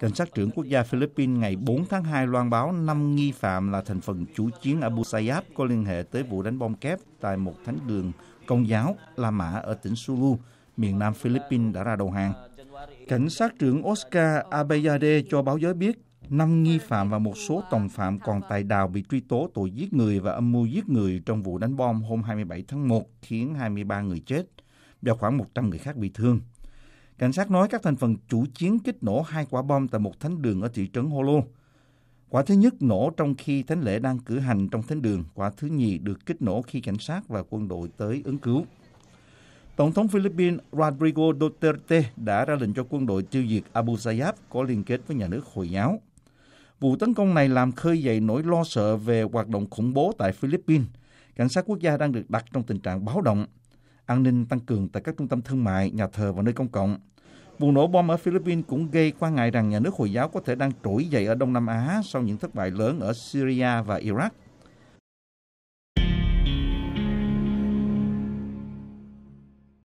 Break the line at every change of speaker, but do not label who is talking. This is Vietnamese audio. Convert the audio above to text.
Cảnh sát trưởng quốc gia Philippines ngày 4 tháng 2 loan báo 5 nghi phạm là thành phần chủ chiến Abu Sayyaf có liên hệ tới vụ đánh bom kép tại một thánh đường công giáo La Mã ở tỉnh Sulu, miền nam Philippines đã ra đầu hàng. Cảnh sát trưởng Oscar Abayade cho báo giới biết năm nghi phạm và một số tòng phạm còn tại đào bị truy tố tội giết người và âm mưu giết người trong vụ đánh bom hôm 27 tháng 1 khiến 23 người chết và khoảng 100 người khác bị thương. Cảnh sát nói các thành phần chủ chiến kích nổ hai quả bom tại một thánh đường ở thị trấn Holo. Quả thứ nhất nổ trong khi thánh lễ đang cử hành trong thánh đường, quả thứ nhì được kích nổ khi cảnh sát và quân đội tới ứng cứu. Tổng thống Philippines Rodrigo Duterte đã ra lệnh cho quân đội tiêu diệt Abu Sayyaf có liên kết với nhà nước Hồi giáo. Vụ tấn công này làm khơi dậy nỗi lo sợ về hoạt động khủng bố tại Philippines. Cảnh sát quốc gia đang được đặt trong tình trạng báo động an ninh tăng cường tại các trung tâm thương mại, nhà thờ và nơi công cộng. Vụ nổ bom ở Philippines cũng gây quan ngại rằng nhà nước Hồi giáo có thể đang trỗi dậy ở Đông Nam Á sau những thất bại lớn ở Syria và Iraq.